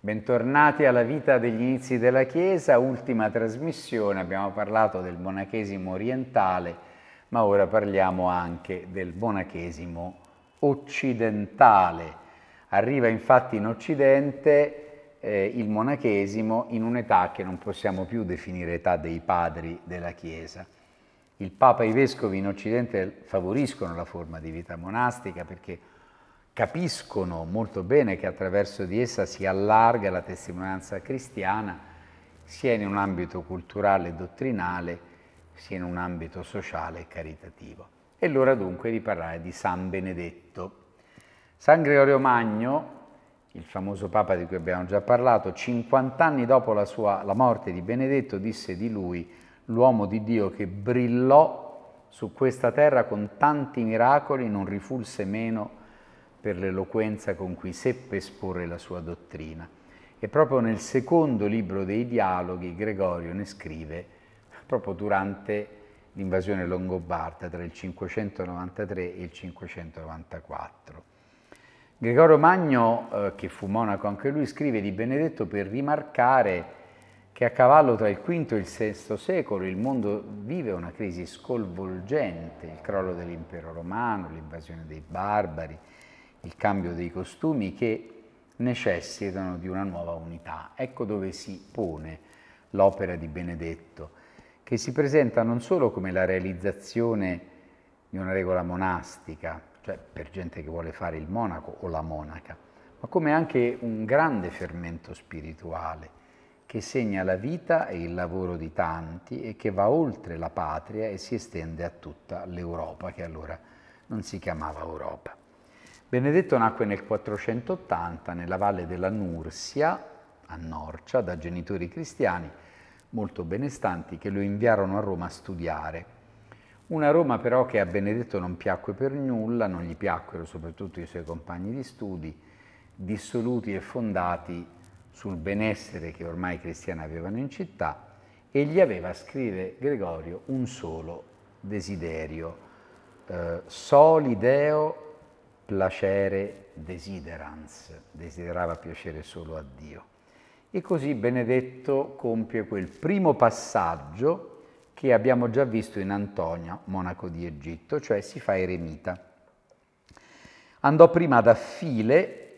Bentornati alla vita degli inizi della Chiesa, ultima trasmissione, abbiamo parlato del monachesimo orientale, ma ora parliamo anche del monachesimo occidentale. Arriva infatti in Occidente eh, il monachesimo in un'età che non possiamo più definire età dei padri della Chiesa. Il Papa e i Vescovi in Occidente favoriscono la forma di vita monastica perché capiscono molto bene che attraverso di essa si allarga la testimonianza cristiana sia in un ambito culturale e dottrinale sia in un ambito sociale e caritativo. È l'ora dunque di parlare di San Benedetto. San Gregorio Magno, il famoso Papa di cui abbiamo già parlato, 50 anni dopo la, sua, la morte di Benedetto, disse di lui l'uomo di Dio che brillò su questa terra con tanti miracoli non rifulse meno per l'eloquenza con cui seppe esporre la sua dottrina. E proprio nel secondo libro dei dialoghi Gregorio ne scrive, proprio durante l'invasione longobarda tra il 593 e il 594. Gregorio Magno, eh, che fu monaco anche lui, scrive di Benedetto per rimarcare che a cavallo tra il V e il VI secolo il mondo vive una crisi sconvolgente, il crollo dell'impero romano, l'invasione dei barbari, il cambio dei costumi che necessitano di una nuova unità. Ecco dove si pone l'opera di Benedetto, che si presenta non solo come la realizzazione di una regola monastica, cioè per gente che vuole fare il monaco o la monaca, ma come anche un grande fermento spirituale che segna la vita e il lavoro di tanti e che va oltre la patria e si estende a tutta l'Europa, che allora non si chiamava Europa. Benedetto nacque nel 480 nella valle della Nursia, a Norcia, da genitori cristiani molto benestanti che lo inviarono a Roma a studiare. Una Roma però che a Benedetto non piacque per nulla, non gli piacquero soprattutto i suoi compagni di studi, dissoluti e fondati sul benessere che ormai i cristiani avevano in città, e gli aveva, scrive Gregorio, un solo desiderio, eh, solideo placere desiderans, desiderava piacere solo a Dio. E così Benedetto compie quel primo passaggio che abbiamo già visto in Antonio, monaco di Egitto, cioè si fa eremita. Andò prima ad Affile,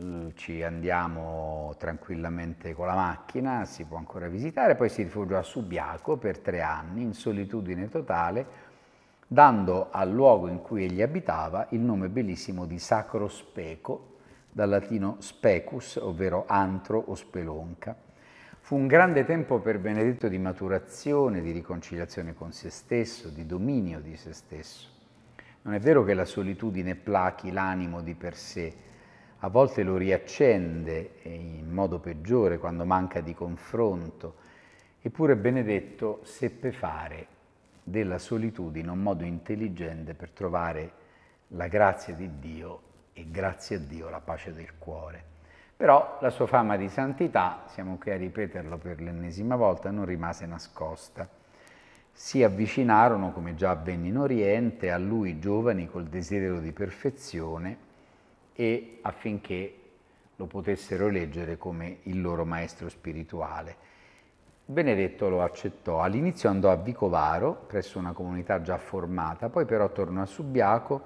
mm, ci andiamo tranquillamente con la macchina, si può ancora visitare, poi si rifugiò a Subiaco per tre anni in solitudine totale, dando al luogo in cui egli abitava il nome bellissimo di Sacro Speco, dal latino specus, ovvero antro o spelonca. Fu un grande tempo per Benedetto di maturazione, di riconciliazione con se stesso, di dominio di se stesso. Non è vero che la solitudine plachi l'animo di per sé, a volte lo riaccende in modo peggiore quando manca di confronto, eppure Benedetto seppe fare della solitudine un modo intelligente per trovare la grazia di Dio e grazie a Dio la pace del cuore. Però la sua fama di santità, siamo qui a ripeterlo per l'ennesima volta, non rimase nascosta. Si avvicinarono, come già avvenne in Oriente, a lui giovani col desiderio di perfezione e affinché lo potessero leggere come il loro maestro spirituale. Benedetto lo accettò. All'inizio andò a Vicovaro, presso una comunità già formata, poi però tornò a Subiaco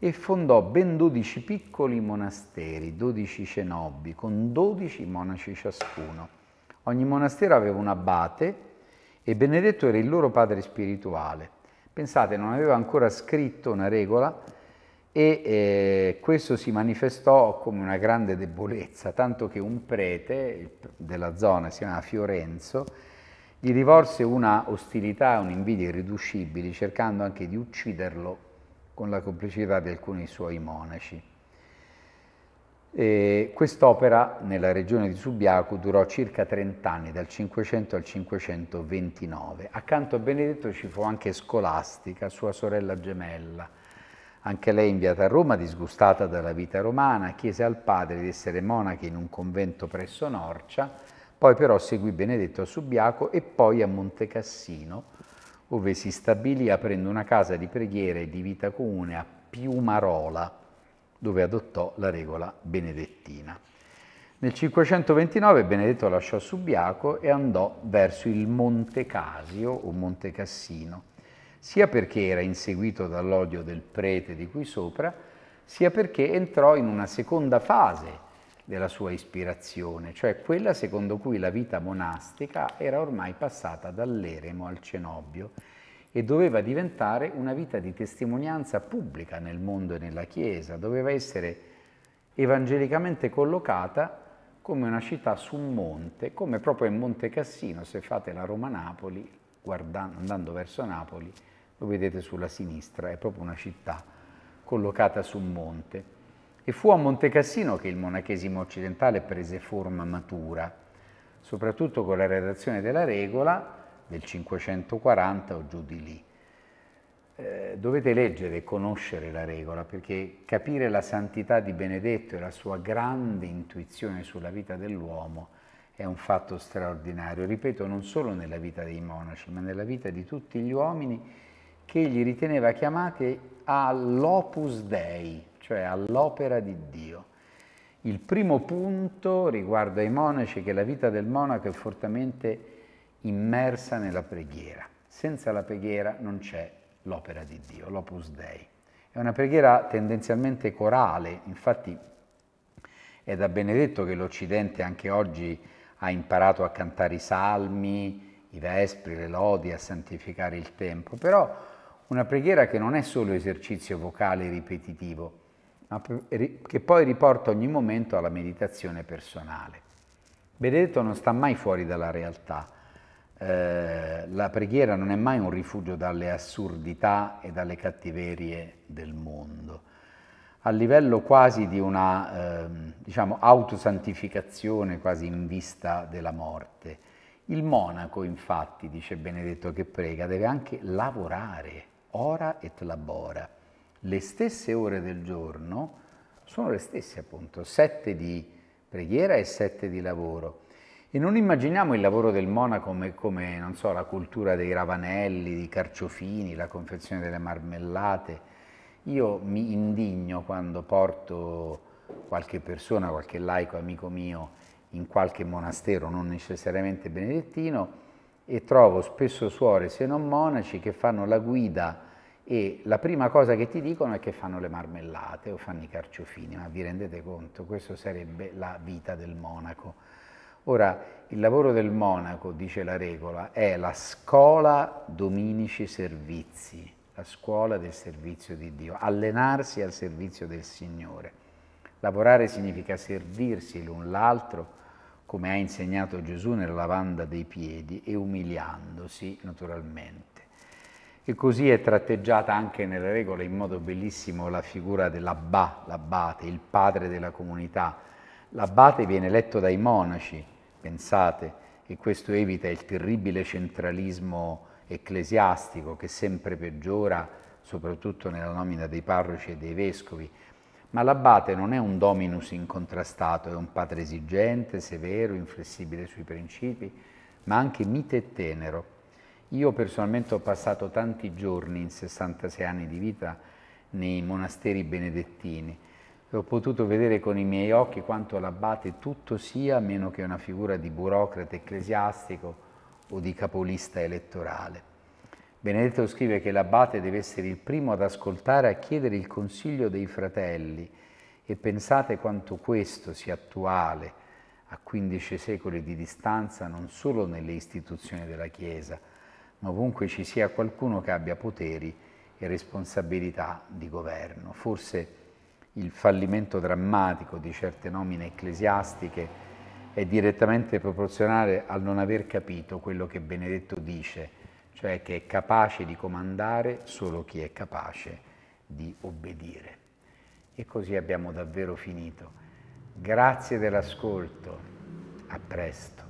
e fondò ben 12 piccoli monasteri, 12 cenobi, con 12 monaci ciascuno. Ogni monastero aveva un abate e Benedetto era il loro padre spirituale. Pensate, non aveva ancora scritto una regola e eh, questo si manifestò come una grande debolezza, tanto che un prete della zona, si chiama Fiorenzo, gli rivolse una ostilità e un'invidia irriducibili, cercando anche di ucciderlo con la complicità di alcuni suoi monaci. Quest'opera nella regione di Subiaco durò circa 30 anni, dal 500 al 529. Accanto a Benedetto ci fu anche Scolastica, sua sorella gemella, anche lei, inviata a Roma, disgustata dalla vita romana, chiese al padre di essere monaca in un convento presso Norcia, poi però seguì Benedetto a Subiaco e poi a Montecassino, dove si stabilì aprendo una casa di preghiera e di vita comune a Piumarola, dove adottò la regola benedettina. Nel 529 Benedetto lasciò Subiaco e andò verso il Monte Casio o Monte Cassino sia perché era inseguito dall'odio del prete di qui sopra, sia perché entrò in una seconda fase della sua ispirazione, cioè quella secondo cui la vita monastica era ormai passata dall'eremo al cenobio e doveva diventare una vita di testimonianza pubblica nel mondo e nella Chiesa, doveva essere evangelicamente collocata come una città su un monte, come proprio in Monte Cassino, se fate la Roma-Napoli, andando verso Napoli, lo vedete sulla sinistra, è proprio una città collocata su un monte. E fu a Monte Cassino che il monachesimo occidentale prese forma matura, soprattutto con la redazione della regola del 540 o giù di lì. Eh, dovete leggere e conoscere la regola perché capire la santità di Benedetto e la sua grande intuizione sulla vita dell'uomo è un fatto straordinario, ripeto, non solo nella vita dei monaci, ma nella vita di tutti gli uomini che egli riteneva chiamate all'opus dei, cioè all'opera di Dio. Il primo punto riguarda i monaci, che la vita del monaco è fortemente immersa nella preghiera. Senza la preghiera non c'è l'opera di Dio, l'opus dei. È una preghiera tendenzialmente corale, infatti è da Benedetto che l'Occidente anche oggi ha imparato a cantare i salmi, i vespri, le lodi, a santificare il tempo, però una preghiera che non è solo esercizio vocale ripetitivo, ma che poi riporta ogni momento alla meditazione personale. Benedetto non sta mai fuori dalla realtà. Eh, la preghiera non è mai un rifugio dalle assurdità e dalle cattiverie del mondo. A livello quasi di una eh, diciamo, autosantificazione, quasi in vista della morte. Il monaco, infatti, dice Benedetto che prega, deve anche lavorare ora et labora. Le stesse ore del giorno sono le stesse appunto, sette di preghiera e sette di lavoro. E non immaginiamo il lavoro del monaco come, come so, la cultura dei ravanelli, dei carciofini, la confezione delle marmellate. Io mi indigno quando porto qualche persona, qualche laico amico mio, in qualche monastero, non necessariamente benedettino, e trovo spesso suore, se non monaci, che fanno la guida e la prima cosa che ti dicono è che fanno le marmellate o fanno i carciofini, ma vi rendete conto? Questa sarebbe la vita del monaco. Ora, il lavoro del monaco, dice la regola, è la scuola dominici servizi, la scuola del servizio di Dio, allenarsi al servizio del Signore. Lavorare significa servirsi l'un l'altro, come ha insegnato Gesù nella lavanda dei piedi e umiliandosi naturalmente. E così è tratteggiata anche nelle regole in modo bellissimo la figura dell'abba, l'abbate, il padre della comunità. L'abbate viene eletto dai monaci, pensate, e questo evita il terribile centralismo ecclesiastico che sempre peggiora, soprattutto nella nomina dei parroci e dei vescovi. Ma l'abate non è un dominus incontrastato, è un padre esigente, severo, inflessibile sui principi, ma anche mite e tenero. Io personalmente ho passato tanti giorni in 66 anni di vita nei monasteri benedettini e ho potuto vedere con i miei occhi quanto l'abate tutto sia meno che una figura di burocrate ecclesiastico o di capolista elettorale. Benedetto scrive che l'abate deve essere il primo ad ascoltare a chiedere il consiglio dei fratelli e pensate quanto questo sia attuale a 15 secoli di distanza non solo nelle istituzioni della Chiesa, ma ovunque ci sia qualcuno che abbia poteri e responsabilità di governo. Forse il fallimento drammatico di certe nomine ecclesiastiche è direttamente proporzionale al non aver capito quello che Benedetto dice cioè che è capace di comandare solo chi è capace di obbedire. E così abbiamo davvero finito. Grazie dell'ascolto, a presto.